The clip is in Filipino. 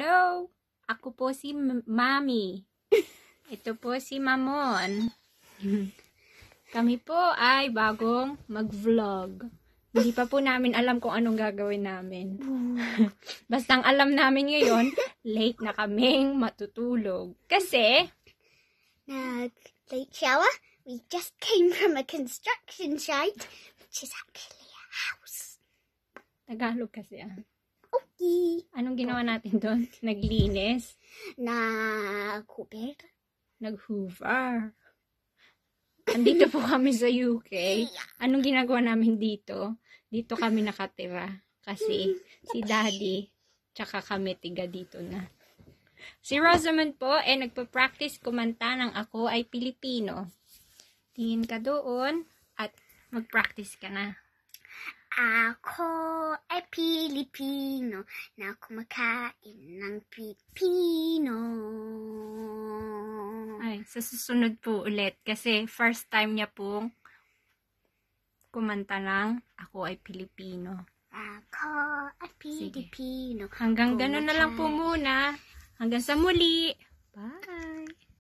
Hello! Ako po si M Mami. Ito po si Mamon. Kami po ay bagong mag-vlog. Hindi pa po namin alam kung anong gagawin namin. Basta ang alam namin ngayon, late na kaming matutulog. Kasi... Nag-late shower? We just came from a construction site, which is actually a house. Tagalog kasi ah. Naki. Anong ginawa natin doon? Naglinis? Na Cooper? Nag-hoover. Andito po kami sa UK. Anong ginagawa namin dito? Dito kami nakatira. Kasi si daddy, tsaka kami tiga dito na. Si Rosamond po, eh, nagpa-practice kumanta ng Ako ay Pilipino. Tingin ka doon at mag-practice ka na. Ako Pilipino na kumakain ng Pilipino. Ay, sa susunod po ulit kasi first time niya pong kumanta ng Ako ay Pilipino. Ako ay Pilipino. Sige. Hanggang gano'n na lang po muna. Hanggang sa muli. Bye!